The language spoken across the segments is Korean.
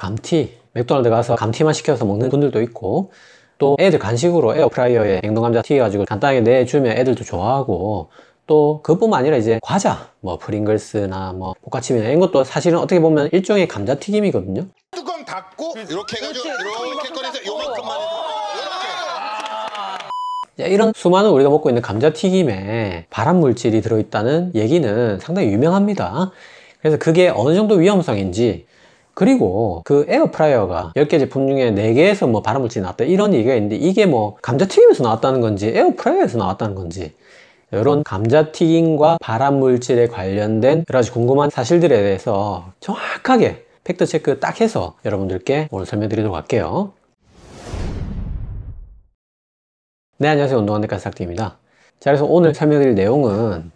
감튀 맥도날드 가서 감튀만 시켜서 먹는 분들도 있고 또 애들 간식으로 에어프라이어에 냉동감자 튀겨가지고 간단하게 내주면 애들도 좋아하고 또 그뿐만 아니라 이제 과자 뭐 프링글스나 뭐 볶아침이나 이런 것도 사실은 어떻게 보면 일종의 감자튀김이거든요 뚜껑 닫고 이렇게 해가지고 이렇게 꺼내서 요만큼만 해서 이런 수많은 우리가 먹고 있는 감자튀김에 발암물질이 들어있다는 얘기는 상당히 유명합니다 그래서 그게 어느 정도 위험성인지 그리고 그 에어프라이어가 10개 제품 중에 4개에서 뭐 발암물질이 나왔다 이런 얘기가 있는데 이게 뭐 감자튀김에서 나왔다는 건지 에어프라이어에서 나왔다는 건지 이런 감자튀김과 발암물질에 관련된 여러 가지 궁금한 사실들에 대해서 정확하게 팩트체크 딱 해서 여러분들께 오늘 설명드리도록 할게요 네 안녕하세요 운동한대가 싹디입니다 자 그래서 오늘 설명드릴 내용은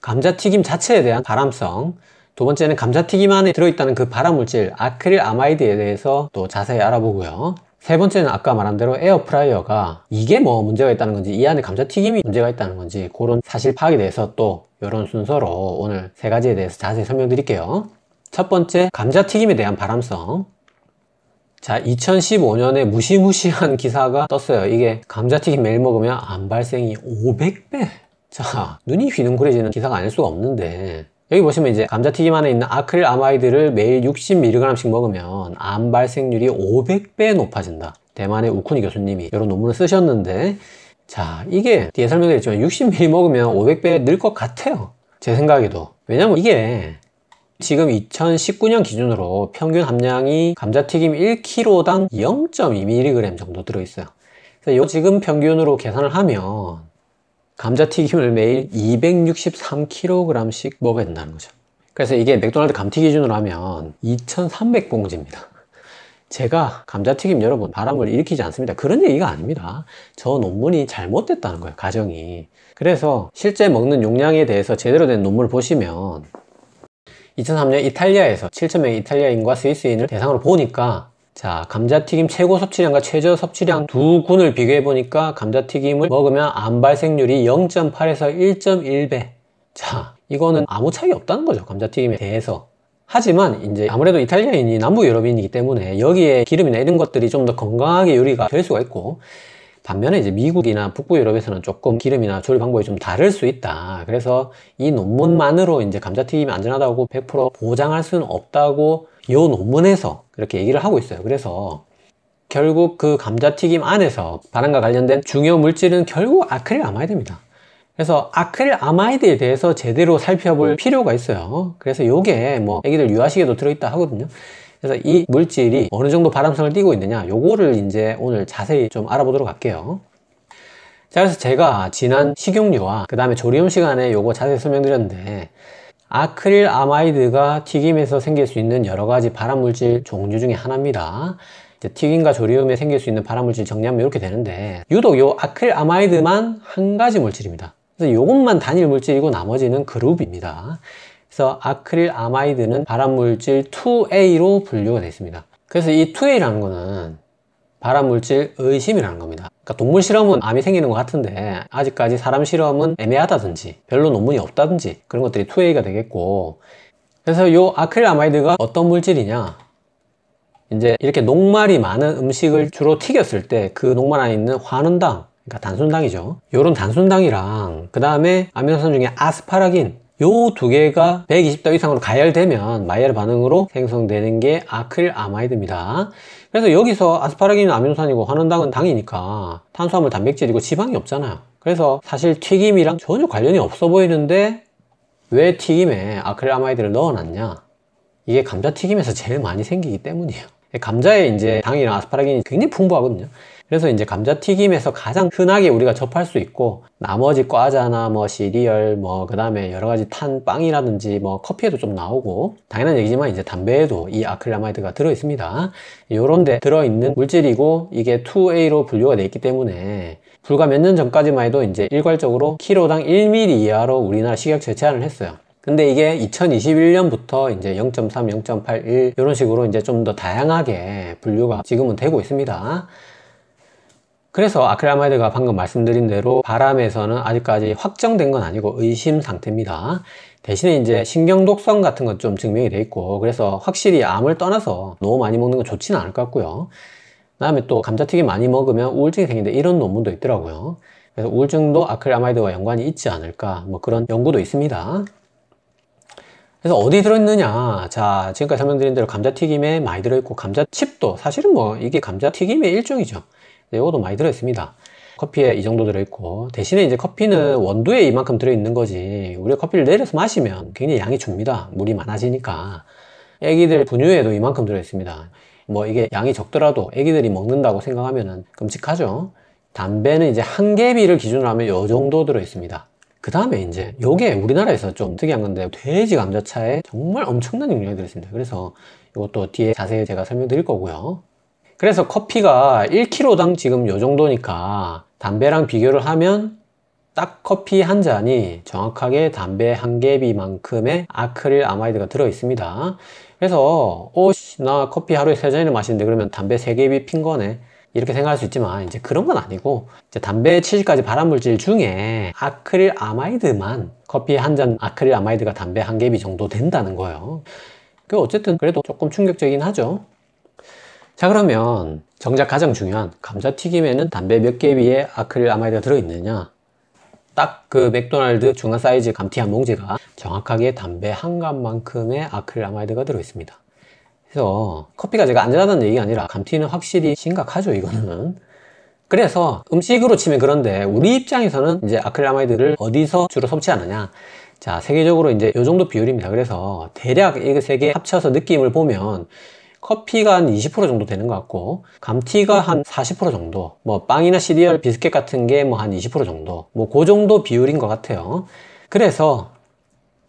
감자튀김 자체에 대한 발암성 두 번째는 감자튀김 안에 들어있다는 그 발암물질 아크릴 아마이드에 대해서 또 자세히 알아보고요 세 번째는 아까 말한 대로 에어프라이어가 이게 뭐 문제가 있다는 건지 이 안에 감자튀김이 문제가 있다는 건지 그런 사실 파악에 대해서 또 이런 순서로 오늘 세 가지에 대해서 자세히 설명드릴게요 첫 번째 감자튀김에 대한 바람성자 2015년에 무시무시한 기사가 떴어요 이게 감자튀김 매일 먹으면 암발생이 500배 자 눈이 휘둥그레지는 기사가 아닐 수가 없는데 여기 보시면 이제 감자튀김 안에 있는 아크릴 아마이드를 매일 60mg씩 먹으면 암 발생률이 500배 높아진다. 대만의 우쿠니 교수님이 이런 논문을 쓰셨는데 자 이게 뒤에 설명되어 있지만 60ml 먹으면 500배 늘 것 같아요. 제 생각에도. 왜냐면 이게 지금 2019년 기준으로 평균 함량이 감자튀김 1kg당 0.2mg 정도 들어있어요. 그래서 요 지금 평균으로 계산을 하면 감자튀김을 매일 263kg씩 먹어야 된다는 거죠 그래서 이게 맥도날드 감튀 기준으로 하면 2300봉지입니다 제가 감자튀김 여러분 바람을 일으키지 않습니다 그런 얘기가 아닙니다 저 논문이 잘못됐다는 거예요 가정이 그래서 실제 먹는 용량에 대해서 제대로 된 논문을 보시면 2003년 이탈리아에서 7천명의 이탈리아인과 스위스인을 대상으로 보니까 자 감자튀김 최고 섭취량과 최저 섭취량 두 군을 비교해 보니까 감자튀김을 먹으면 암 발생률이 0.8에서 1.1배 자 이거는 아무 차이 없다는 거죠 감자튀김에 대해서 하지만 이제 아무래도 이탈리아인이 남부 유럽인이기 때문에 여기에 기름이나 이런 것들이 좀 더 건강하게 요리가 될 수가 있고 반면에 이제 미국이나 북부 유럽에서는 조금 기름이나 조리 방법이 좀 다를 수 있다 그래서 이 논문만으로 이제 감자튀김이 안전하다고 100% 보장할 수는 없다고 이 논문에서 그렇게 얘기를 하고 있어요 그래서 결국 그 감자튀김 안에서 발암과 관련된 중요 물질은 결국 아크릴아마이드입니다 그래서 아크릴아마이드에 대해서 제대로 살펴볼 네. 필요가 있어요 그래서 이게 뭐 애기들 유아식에도 들어있다 하거든요 그래서 이 물질이 어느 정도 발암성을 띄고 있느냐 요거를 이제 오늘 자세히 좀 알아보도록 할게요 자 그래서 제가 지난 식용유와 그 다음에 조리음 시간에 요거 자세히 설명드렸는데 아크릴 아마이드가 튀김에서 생길 수 있는 여러 가지 발암물질 종류 중에 하나입니다. 튀김과 조리음에 생길 수 있는 발암물질 정리하면 이렇게 되는데 유독 이 아크릴 아마이드만 한 가지 물질입니다. 그래서 이것만 단일 물질이고 나머지는 그룹입니다. 그래서 아크릴 아마이드는 발암물질 2A로 분류가 되어 있습니다. 그래서 이 2A라는 거는 발암물질 의심이라는 겁니다. 그러니까 동물 실험은 암이 생기는 것 같은데 아직까지 사람 실험은 애매하다든지 별로 논문이 없다든지 그런 것들이 2 a 가 되겠고 그래서 이 아크릴아마이드가 어떤 물질이냐 이제 이렇게 녹말이 많은 음식을 주로 튀겼을 때 그 녹말 안에 있는 화는당 그러니까 단순당이죠 이런 단순당이랑 그 다음에 아미노산 중에 아스파라긴 요두 개가 120도 이상으로 가열되면 마이엘 반응으로 생성되는 게 아크릴 아마이드입니다. 그래서 여기서 아스파라긴은 아미노산이고 환원당은 당이니까 탄수화물 단백질이고 지방이 없잖아요. 그래서 사실 튀김이랑 전혀 관련이 없어 보이는데 왜 튀김에 아크릴 아마이드를 넣어놨냐? 이게 감자튀김에서 제일 많이 생기기 때문이에요. 감자에 이제 당이랑 아스파라긴이 굉장히 풍부하거든요. 그래서 이제 감자튀김에서 가장 흔하게 우리가 접할 수 있고 나머지 과자나 뭐 시리얼 뭐 그 다음에 여러 가지 탄 빵이라든지 뭐 커피에도 좀 나오고 당연한 얘기지만 이제 담배에도 이 아크릴라마이드가 들어있습니다 요런데 들어있는 물질이고 이게 2A로 분류가 돼 있기 때문에 불과 몇 년 전까지만 해도 이제 일괄적으로 키로당 1mm 이하로 우리나라 식약처에 제한을 했어요 근데 이게 2021년부터 이제 0.3, 0.81 이런 식으로 이제 좀 더 다양하게 분류가 지금은 되고 있습니다 그래서 아크릴아마이드가 방금 말씀드린 대로 바람에서는 아직까지 확정된 건 아니고 의심 상태입니다. 대신에 이제 신경 독성 같은 건좀 증명이 돼 있고 그래서 확실히 암을 떠나서 너무 많이 먹는 건 좋지는 않을 것 같고요. 그 다음에 또 감자튀김 많이 먹으면 우울증이 생긴다 이런 논문도 있더라고요. 그래서 우울증도 아크릴아마이드와 연관이 있지 않을까 뭐 그런 연구도 있습니다. 그래서 어디 들어있느냐 자 지금까지 설명드린 대로 감자튀김에 많이 들어있고 감자칩도 사실은 뭐 이게 감자튀김의 일종이죠 이것도 많이 들어있습니다 커피에 이 정도 들어있고 대신에 이제 커피는 원두에 이만큼 들어있는 거지 우리가 커피를 내려서 마시면 굉장히 양이 줍니다 물이 많아지니까 애기들 분유에도 이만큼 들어있습니다 뭐 이게 양이 적더라도 애기들이 먹는다고 생각하면 끔찍하죠 담배는 이제 한 개비를 기준으로 하면 요 정도 들어있습니다 그 다음에 이제 요게 우리나라에서 좀 특이한 건데 돼지 감자차에 정말 엄청난 용량이 들어있습니다 그래서 이것도 뒤에 자세히 제가 설명드릴 거고요 그래서 커피가 1kg당 지금 요 정도니까 담배랑 비교를 하면 딱 커피 한 잔이 정확하게 담배 한 개비만큼의 아크릴 아마이드가 들어 있습니다 그래서 오씨 어, 나 커피 하루에 세 잔이나 마시는데 그러면 담배 세 개비 핀 거네 이렇게 생각할 수 있지만 이제 그런 건 아니고 이제 담배 치즈까지 발암물질 중에 아크릴 아마이드만 커피 한 잔 아크릴 아마이드가 담배 한 개비 정도 된다는 거예요 그 어쨌든 그래도 조금 충격적이긴 하죠 자 그러면 정작 가장 중요한 감자튀김에는 담배 몇개 위에 아크릴 아마이드가 들어있느냐 딱 그 맥도날드 중간 사이즈 감튀 한 봉지가 정확하게 담배 한 갑만큼의 아크릴 아마이드가 들어있습니다 그래서 커피가 제가 안전하다는 얘기가 아니라 감튀는 확실히 심각하죠 이거는 그래서 음식으로 치면 그런데 우리 입장에서는 이제 아크릴아마이드를 어디서 주로 섭취하느냐 자 세계적으로 이제 요 정도 비율입니다 그래서 대략 이 세 개 합쳐서 느낌을 보면 커피가 한 20% 정도 되는 것 같고 감튀가 한 40% 음. 정도 뭐 빵이나 시리얼 네. 비스켓 같은 게 뭐 한 20% 정도 뭐 그 정도 비율인 것 같아요 그래서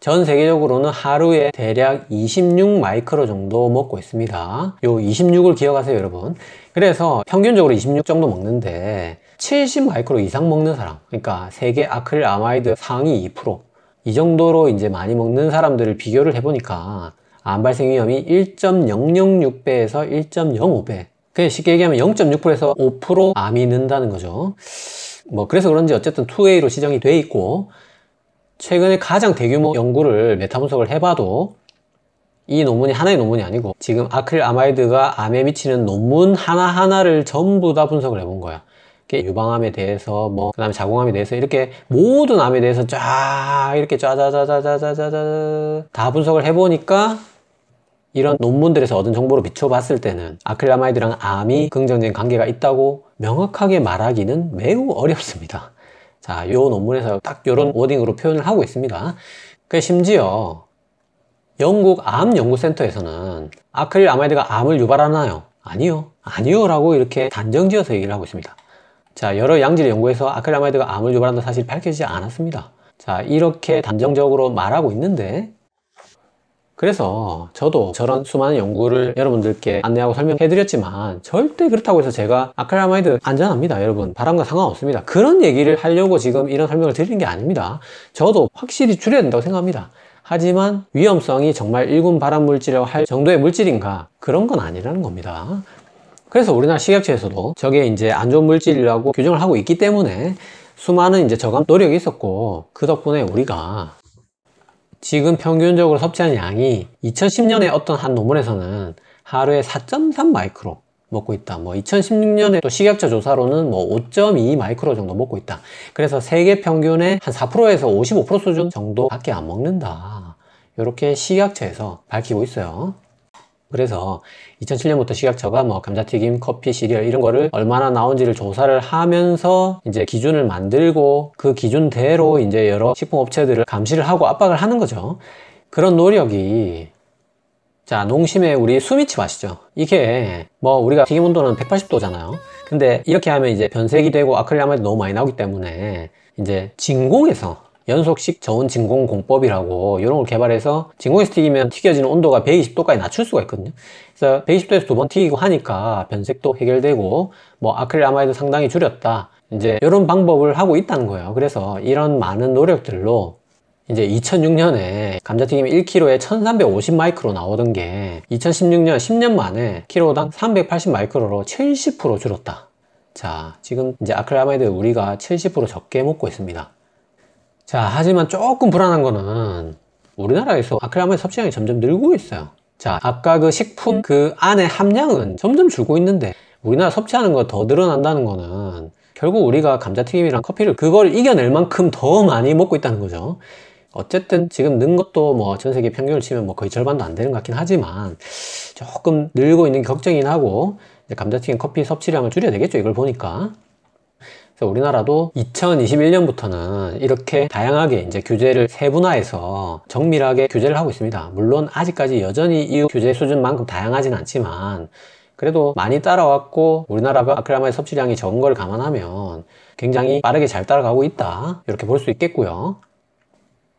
전 세계적으로는 하루에 대략 26 마이크로 정도 먹고 있습니다 요 26을 기억하세요 여러분 그래서 평균적으로 26 정도 먹는데 70 마이크로 이상 먹는 사람 그러니까 세계 아크릴 아마이드 상위 2%이 정도로 이제 많이 먹는 사람들을 비교를 해보니까 암 발생 위험이 1.006배에서 1.05배 그냥 쉽게 얘기하면 0.6%에서 5% 암이 는다는 거죠 뭐 그래서 그런지 어쨌든 2A로 지정이 돼 있고 최근에 가장 대규모 연구를 메타 분석을 해봐도 이 논문이 하나의 논문이 아니고 지금 아크릴 아마이드가 암에 미치는 논문 하나하나를 전부 다 분석을 해본 거야 유방암에 대해서 뭐그 다음에 자궁암에 대해서 이렇게 모든 암에 대해서 쫙 이렇게 쫙자다 분석을 해보니까 이런 논문들에서 얻은 정보로 비춰봤을 때는 아크릴라마이드랑 암이 긍정적인 관계가 있다고 명확하게 말하기는 매우 어렵습니다. 자, 요 논문에서 딱 요런 워딩으로 표현을 하고 있습니다. 그 심지어 영국 암연구센터에서는 아크릴아마이드가 암을 유발하나요? 아니요. 아니요. 라고 이렇게 단정지어서 얘기를 하고 있습니다. 자, 여러 양질 의 연구에서 아크릴아마이드가 암을 유발한다는 사실 밝혀지지 않았습니다. 자, 이렇게 단정적으로 말하고 있는데 그래서 저도 저런 수많은 연구를 여러분들께 안내하고 설명해드렸지만 절대 그렇다고 해서 제가 아칼라마이드 안전합니다 여러분 바람과 상관없습니다 그런 얘기를 하려고 지금 이런 설명을 드리는 게 아닙니다 저도 확실히 줄여야 된다고 생각합니다 하지만 위험성이 정말 일군 발암물질이라고 할 정도의 물질인가 그런 건 아니라는 겁니다 그래서 우리나라 식약처에서도 저게 이제 안 좋은 물질이라고 규정을 하고 있기 때문에 수많은 이제 저감 노력이 있었고 그 덕분에 우리가 지금 평균적으로 섭취한 양이 2010년에 어떤 한 논문에서는 하루에 4.3 마이크로 먹고 있다. 뭐 2016년에 또 식약처 조사로는 뭐 5.2 마이크로 정도 먹고 있다. 그래서 세계 평균의 한 4%에서 55% 수준 정도밖에 안 먹는다. 이렇게 식약처에서 밝히고 있어요. 그래서 2007년부터 식약처가 뭐 감자튀김, 커피, 시리얼 이런 거를 얼마나 나온지를 조사를 하면서 이제 기준을 만들고 그 기준대로 이제 여러 식품업체들을 감시를 하고 압박을 하는 거죠. 그런 노력이 자 농심의 우리 수미치 맛이죠 이게 뭐 우리가 튀김 온도는 180도잖아요 근데 이렇게 하면 이제 변색이 되고 아크릴아마이드 너무 많이 나오기 때문에 이제 진공에서 연속식 저온 진공 공법이라고 이런 걸 개발해서 진공에서 튀기면 튀겨지는 온도가 120도까지 낮출 수가 있거든요 그래서 120도에서 두 번 튀기고 하니까 변색도 해결되고 뭐 아크릴아마이드 상당히 줄였다 이제 이런 방법을 하고 있다는 거예요 그래서 이런 많은 노력들로 이제 2006년에 감자튀김 1kg에 1350 마이크로 나오던 게 2016년 10년 만에 키로당 380 마이크로로 70% 줄었다 자 지금 이제 아크릴아마이드 우리가 70% 적게 먹고 있습니다 자 하지만 조금 불안한 거는 우리나라에서 아크릴아마이드 섭취량이 점점 늘고 있어요 자 아까 그 식품 그 안에 함량은 점점 줄고 있는데 우리나라 섭취하는 거 더 늘어난다는 거는 결국 우리가 감자튀김이랑 커피를 그걸 이겨낼 만큼 더 많이 먹고 있다는 거죠 어쨌든 지금 는 것도 뭐 전 세계 평균을 치면 뭐 거의 절반도 안 되는 것 같긴 하지만 조금 늘고 있는 게 걱정이긴 하고 감자튀김 커피 섭취량을 줄여야 되겠죠 이걸 보니까 그래서 우리나라도 2021년부터는 이렇게 다양하게 이제 규제를 세분화해서 정밀하게 규제를 하고 있습니다. 물론 아직까지 여전히 이 u 규제 수준만큼 다양하진 않지만 그래도 많이 따라왔고 우리나라가 아크라마의 섭취량이 적은 걸 감안하면 굉장히 빠르게 잘 따라가고 있다 이렇게 볼 수 있겠고요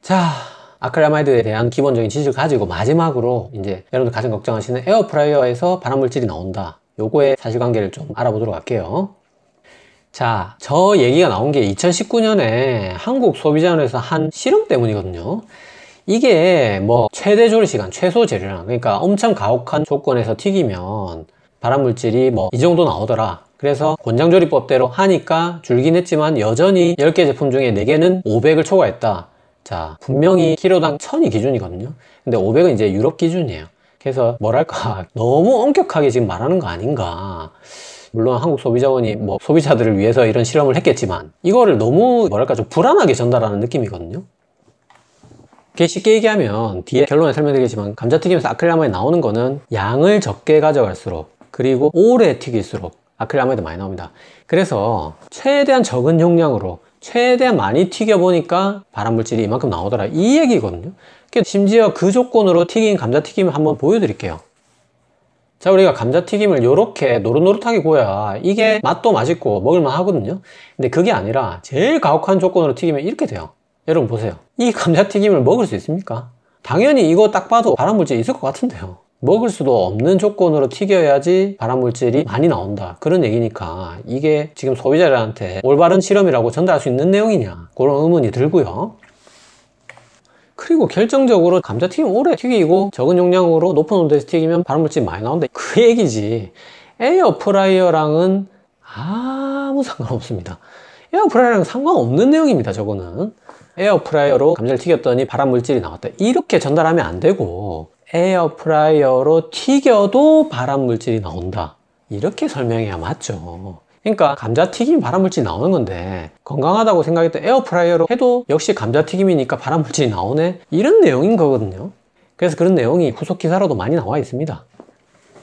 자 아크라마이드에 대한 기본적인 지식을 가지고 마지막으로 이제 여러분들 가장 걱정하시는 에어프라이어에서 발암물질이 나온다 요거의 사실관계를 좀 알아보도록 할게요 자, 저 얘기가 나온 게 2019년에 한국 소비자원에서 한 실험 때문이거든요. 이게 뭐 최대 조리 시간, 최소 재료량, 그러니까 엄청 가혹한 조건에서 튀기면 발암물질이 뭐 이 정도 나오더라. 그래서 권장조리법대로 하니까 줄긴 했지만 여전히 10개 제품 중에 4개는 500을 초과했다. 자, 분명히 키로당 1000이 기준이거든요. 근데 500은 이제 유럽 기준이에요. 그래서 뭐랄까, 너무 엄격하게 지금 말하는 거 아닌가. 물론 한국 소비자원이 뭐 소비자들을 위해서 이런 실험을 했겠지만 이거를 너무 뭐랄까 좀 불안하게 전달하는 느낌이거든요 이렇게 쉽게 얘기하면 뒤에 결론에 설명드리겠지만 감자튀김에서 아크릴라마이드 나오는 거는 양을 적게 가져갈수록 그리고 오래 튀길수록 아크릴라마이드 많이 나옵니다 그래서 최대한 적은 용량으로 최대한 많이 튀겨보니까 발암물질이 이만큼 나오더라 이 얘기거든요 그러니까 심지어 그 조건으로 튀긴 감자튀김을 한번 보여드릴게요 자 우리가 감자튀김을 이렇게 노릇노릇하게 구워야 이게 맛도 맛있고 먹을만 하거든요 근데 그게 아니라 제일 가혹한 조건으로 튀기면 이렇게 돼요 여러분 보세요 이 감자튀김을 먹을 수 있습니까? 당연히 이거 딱 봐도 발암물질 이 있을 것 같은데요 먹을 수도 없는 조건으로 튀겨야지 발암물질이 많이 나온다 그런 얘기니까 이게 지금 소비자들한테 올바른 실험이라고 전달할 수 있는 내용이냐 그런 의문이 들고요 그리고 결정적으로 감자튀김 오래 튀기고 적은 용량으로 높은 온도에서 튀기면 발암물질 많이 나온는그 얘기지 에어프라이어랑은 아무 상관없습니다 에어프라이어랑 상관없는 내용입니다 저거는 에어프라이어로 감자를 튀겼더니 발암물질이 나왔다 이렇게 전달하면 안 되고 에어프라이어로 튀겨도 발암물질이 나온다 이렇게 설명해야 맞죠 그러니까 감자튀김 발암물질 이 나오는 건데 건강하다고 생각했던 에어프라이어로 해도 역시 감자튀김이니까 발암물질이 나오네 이런 내용인 거거든요 그래서 그런 내용이 후속 기사로도 많이 나와 있습니다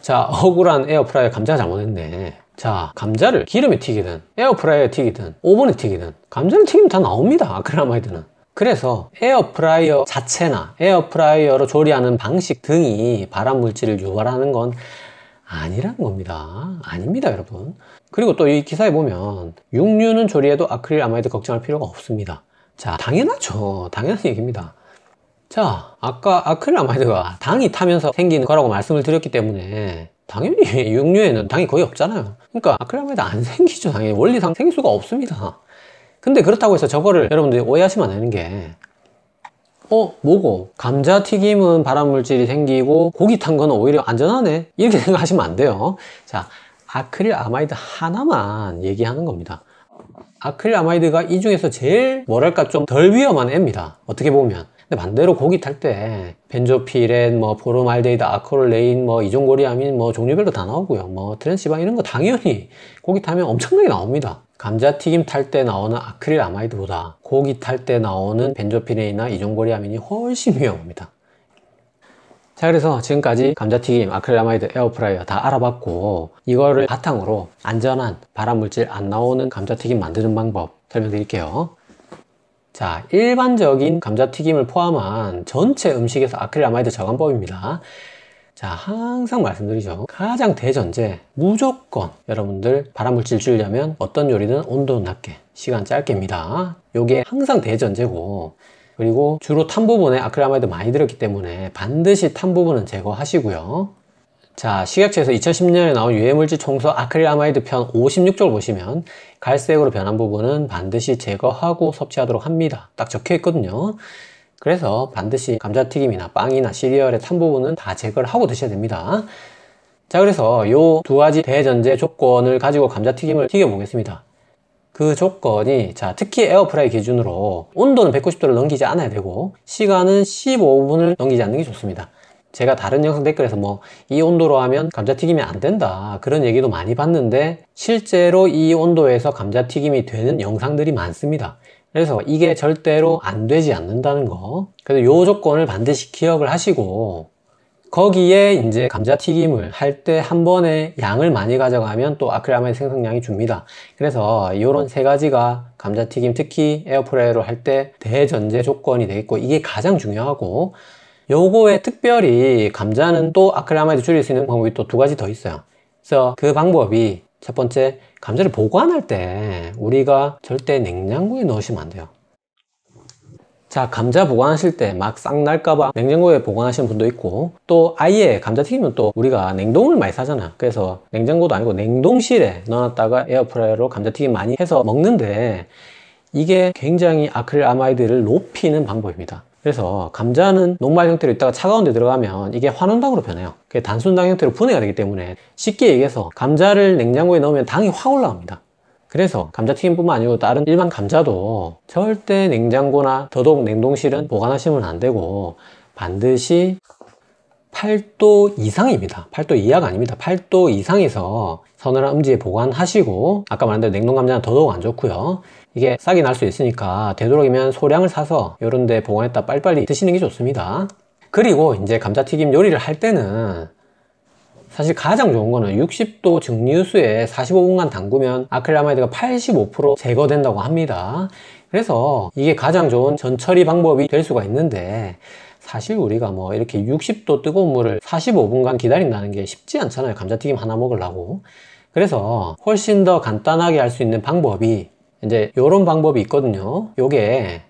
자 억울한 에어프라이어 감자 잘못했네 자 감자를 기름에 튀기든 에어프라이어 튀기든 오븐에 튀기든 감자는 튀기면 다 나옵니다 아크라마이드는 그래서 에어프라이어 자체나 에어프라이어로 조리하는 방식 등이 발암물질을 유발하는 건 아니라는 겁니다 아닙니다 여러분 그리고 또 이 기사에 보면 육류는 조리해도 아크릴 아마이드 걱정할 필요가 없습니다. 자 당연하죠. 당연한 얘기입니다. 자 아까 아크릴 아마이드가 당이 타면서 생기는 거라고 말씀을 드렸기 때문에 당연히 육류에는 당이 거의 없잖아요. 그러니까 아크릴 아마이드 안 생기죠. 당연히 원리상 생길 수가 없습니다. 근데 그렇다고 해서 저거를 여러분들이 오해하시면 안 되는 게 어? 뭐고? 감자튀김은 발암물질이 생기고 고기 탄 거는 오히려 안전하네? 이렇게 생각하시면 안 돼요. 자, 아크릴 아마이드 하나만 얘기하는 겁니다 아크릴 아마이드가 이 중에서 제일 뭐랄까 좀 덜 위험한 애입니다 어떻게 보면 근데 반대로 고기 탈 때 벤조피렌, 뭐 보로말데이드, 아크롤레인뭐 이종고리아민 뭐 종류별로 다 나오고요 뭐 트렌시방 이런 거 당연히 고기 타면 엄청나게 나옵니다 감자튀김 탈 때 나오는 아크릴 아마이드보다 고기 탈 때 나오는 벤조피레이나 이종고리아민이 훨씬 위험합니다 자 그래서 지금까지 감자튀김, 아크릴아마이드, 에어프라이어 다 알아봤고 이거를 바탕으로 안전한 발암물질 안 나오는 감자튀김 만드는 방법 설명드릴게요 자 일반적인 감자튀김을 포함한 전체 음식에서 아크릴아마이드 저감법입니다 자 항상 말씀드리죠 가장 대전제 무조건 여러분들 발암물질 줄려면 어떤 요리는 온도 낮게 시간 짧게입니다 요게 항상 대전제고 그리고 주로 탄 부분에 아크릴아마이드 많이 들었기 때문에 반드시 탄 부분은 제거하시고요. 자 식약처에서 2010년에 나온 유해물질 청소 아크릴아마이드 편 56쪽을 보시면 갈색으로 변한 부분은 반드시 제거하고 섭취하도록 합니다 딱 적혀 있거든요 그래서 반드시 감자튀김이나 빵이나 시리얼의 탄 부분은 다 제거를 하고 드셔야 됩니다 자 그래서 요두 가지 대전제 조건을 가지고 감자튀김을 튀겨 보겠습니다 그 조건이 자 특히 에어프라이 기준으로 온도는 190도를 넘기지 않아야 되고 시간은 15분을 넘기지 않는 게 좋습니다 제가 다른 영상 댓글에서 뭐 이 온도로 하면 감자튀김이 안 된다 그런 얘기도 많이 봤는데 실제로 이 온도에서 감자튀김이 되는 영상들이 많습니다 그래서 이게 절대로 안 되지 않는다는 거 그래서 요 조건을 반드시 기억을 하시고 거기에 이제 감자튀김을 할 때 한 번에 양을 많이 가져가면 또 아크릴아마이드 생성량이 줍니다 그래서 이런 세 가지가 감자튀김 특히 에어프라이어로 할 때 대전제 조건이 되겠고 이게 가장 중요하고 요거에 특별히 감자는 또 아크릴아마이드 줄일 수 있는 방법이 또 두 가지 더 있어요 그래서 그 방법이 첫 번째 감자를 보관할 때 우리가 절대 냉장고에 넣으시면 안 돼요 자 감자 보관하실 때 막 싹 날까봐 냉장고에 보관하시는 분도 있고 또 아예 감자튀김은 또 우리가 냉동을 많이 사잖아 그래서 냉장고도 아니고 냉동실에 넣어놨다가 에어프라이어로 감자튀김 많이 해서 먹는데 이게 굉장히 아크릴 아마이드를 높이는 방법입니다 그래서 감자는 녹말 형태로 있다가 차가운 데 들어가면 이게 환원당으로 변해요 단순당 형태로 분해가 되기 때문에 쉽게 얘기해서 감자를 냉장고에 넣으면 당이 확 올라옵니다 그래서 감자튀김뿐만 아니고 다른 일반 감자도 절대 냉장고나 더더욱 냉동실은 보관하시면 안 되고 반드시 8도 이상입니다 8도 이하가 아닙니다 8도 이상에서 서늘한 음지에 보관하시고 아까 말한 대로 냉동 감자는 더더욱 안 좋고요 이게 싹이 날 수 있으니까 되도록이면 소량을 사서 이런 데 보관했다 빨리빨리 드시는 게 좋습니다 그리고 이제 감자튀김 요리를 할 때는 사실 가장 좋은 거는 60도 증류수에 45분간 담그면 아크릴아마이드가 85% 제거된다고 합니다 그래서 이게 가장 좋은 전처리 방법이 될 수가 있는데 사실 우리가 뭐 이렇게 60도 뜨거운 물을 45분간 기다린다는 게 쉽지 않잖아요 감자튀김 하나 먹으려고 그래서 훨씬 더 간단하게 할 수 있는 방법이 이제 이런 방법이 있거든요 요게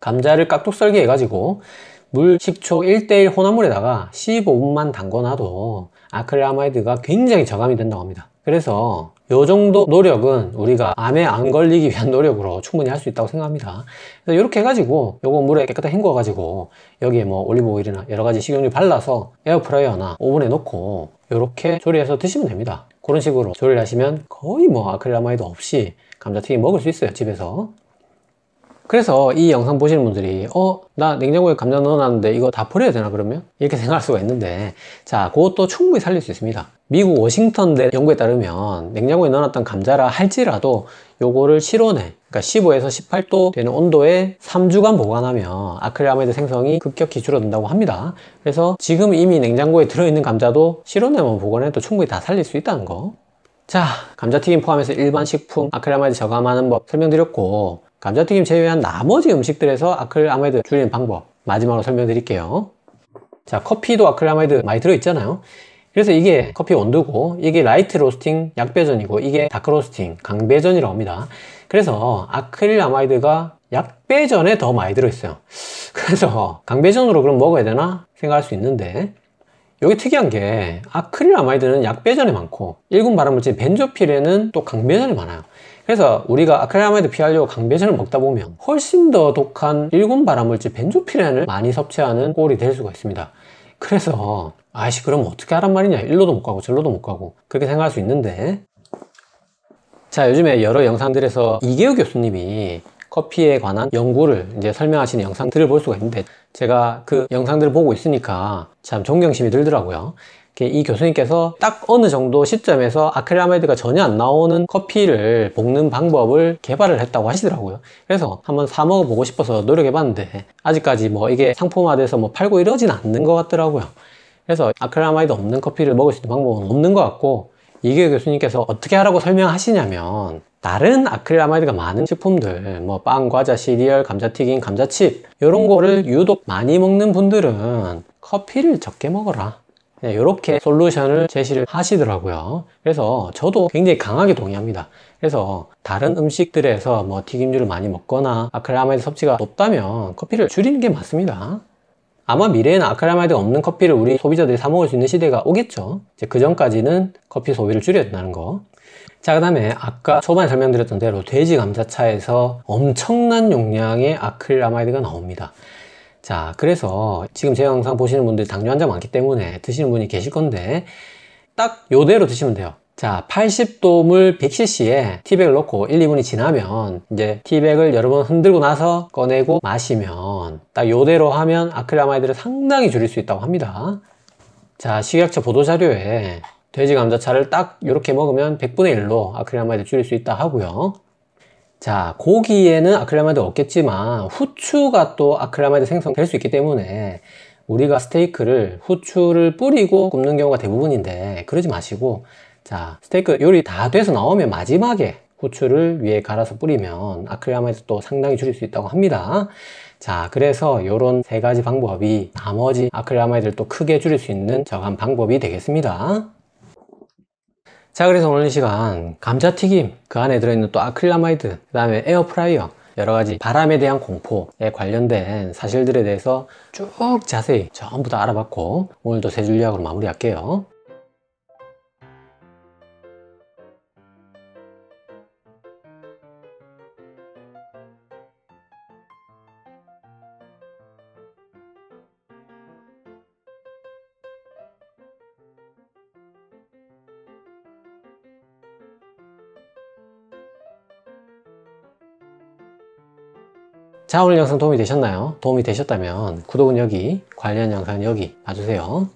감자를 깍둑 썰기 해가지고 물 식초 1대1 혼합물에다가 15분만 담궈놔도 아크릴아마이드가 굉장히 저감이 된다고 합니다 그래서 이 정도 노력은 우리가 암에 안 걸리기 위한 노력으로 충분히 할 수 있다고 생각합니다 그래서 이렇게 해가지고 요거 물에 깨끗하게 헹궈 가지고 여기에 뭐 올리브 오일이나 여러 가지 식용유 발라서 에어프라이어나 오븐에 넣고 이렇게 조리해서 드시면 됩니다 그런 식으로 조리를 하시면 거의 뭐 아크릴아마이드 없이 감자튀김 먹을 수 있어요 집에서 그래서 이 영상 보시는 분들이 어? 나 냉장고에 감자 넣어놨는데 이거 다 버려야 되나 그러면? 이렇게 생각할 수가 있는데 자 그것도 충분히 살릴 수 있습니다 미국 워싱턴대 연구에 따르면 냉장고에 넣어놨던 감자라 할지라도 요거를 실온에 그러니까 15에서 18도 되는 온도에 3주간 보관하면 아크릴아마이드 생성이 급격히 줄어든다고 합니다 그래서 지금 이미 냉장고에 들어있는 감자도 실온에만 보관해도 충분히 다 살릴 수 있다는 거 자 감자튀김 포함해서 일반 식품 아크릴아마이드 저감하는 법 설명드렸고 감자튀김 제외한 나머지 음식들에서 아크릴아마이드 줄이는 방법 마지막으로 설명드릴게요 자 커피도 아크릴아마이드 많이 들어있잖아요 그래서 이게 커피 원두고 이게 라이트 로스팅 약배전이고 이게 다크 로스팅 강배전이라고 합니다 그래서 아크릴아마이드가 약배전에 더 많이 들어있어요 그래서 강배전으로 그럼 먹어야 되나 생각할 수 있는데 여기 특이한 게 아크릴아마이드는 약배전에 많고 1군 발암물질 벤조필에는 또 강배전에 많아요 그래서 우리가 아크릴아마이드 피하려고 강배전을 먹다 보면 훨씬 더 독한 일군 발암물질 벤조피렌을 많이 섭취하는 꼴이 될 수가 있습니다. 그래서 아이씨 그럼 어떻게 하란 말이냐 일로도 못 가고 절로도 못 가고 그렇게 생각할 수 있는데 자 요즘에 여러 영상들에서 이계우 교수님이 커피에 관한 연구를 이제 설명하시는 영상들을 볼 수가 있는데 제가 그 영상들을 보고 있으니까 참 존경심이 들더라고요 이 교수님께서 딱 어느 정도 시점에서 아크릴아마이드가 전혀 안 나오는 커피를 볶는 방법을 개발을 했다고 하시더라고요 그래서 한번 사 먹어보고 싶어서 노력해봤는데 아직까지 뭐 이게 상품화돼서 뭐 팔고 이러진 않는 것 같더라고요 그래서 아크릴아마이드 없는 커피를 먹을 수 있는 방법은 없는 것 같고 이규 교수님께서 어떻게 하라고 설명하시냐면 다른 아크릴아마이드가 많은 식품들 뭐 빵, 과자, 시리얼, 감자튀김, 감자칩 이런 거를 유독 많이 먹는 분들은 커피를 적게 먹어라 네, 예, 이렇게 솔루션을 제시를 하시더라고요 그래서 저도 굉장히 강하게 동의합니다 그래서 다른 음식들에서 뭐 튀김류를 많이 먹거나 아크릴아마이드 섭취가 높다면 커피를 줄이는 게 맞습니다 아마 미래에는 아크릴아마이드가 없는 커피를 우리 소비자들이 사 먹을 수 있는 시대가 오겠죠 이제 그 전까지는 커피 소비를 줄여야 된다는 거자 그다음에 아까 초반에 설명드렸던 대로 돼지 감자차에서 엄청난 용량의 아크릴아마이드가 나옵니다. 자 그래서 지금 제 영상 보시는 분들 당뇨 환자 많기 때문에 드시는 분이 계실 건데 딱 요대로 드시면 돼요 자 80도 물 100cc에 티백을 넣고 1, 2분이 지나면 이제 티백을 여러 번 흔들고 나서 꺼내고 마시면 딱 요대로 하면 아크릴아마이드를 상당히 줄일 수 있다고 합니다 자 식약처 보도자료에 돼지 감자차를 딱 이렇게 먹으면 100분의 1로 아크릴아마이드 줄일 수 있다 하고요 자 고기에는 아크릴라마이드 없겠지만 후추가 또 아크릴라마이드 생성될 수 있기 때문에 우리가 스테이크를 후추를 뿌리고 굽는 경우가 대부분인데 그러지 마시고 자 스테이크 요리 다 돼서 나오면 마지막에 후추를 위에 갈아서 뿌리면 아크릴라마이드 또 상당히 줄일 수 있다고 합니다 자 그래서 이런세 가지 방법이 나머지 아크릴라마이드를 또 크게 줄일 수 있는 저감 방법이 되겠습니다 자 그래서 오늘 이 시간 감자튀김 그 안에 들어있는 또 아크릴라마이드 그 다음에 에어프라이어 여러 가지 바람에 대한 공포에 관련된 사실들에 대해서 쭉 자세히 전부 다 알아봤고 오늘도 세 줄리학으로 마무리할게요 자 오늘 영상 도움이 되셨나요? 도움이 되셨다면 구독은 여기, 관련 영상은 여기 봐주세요.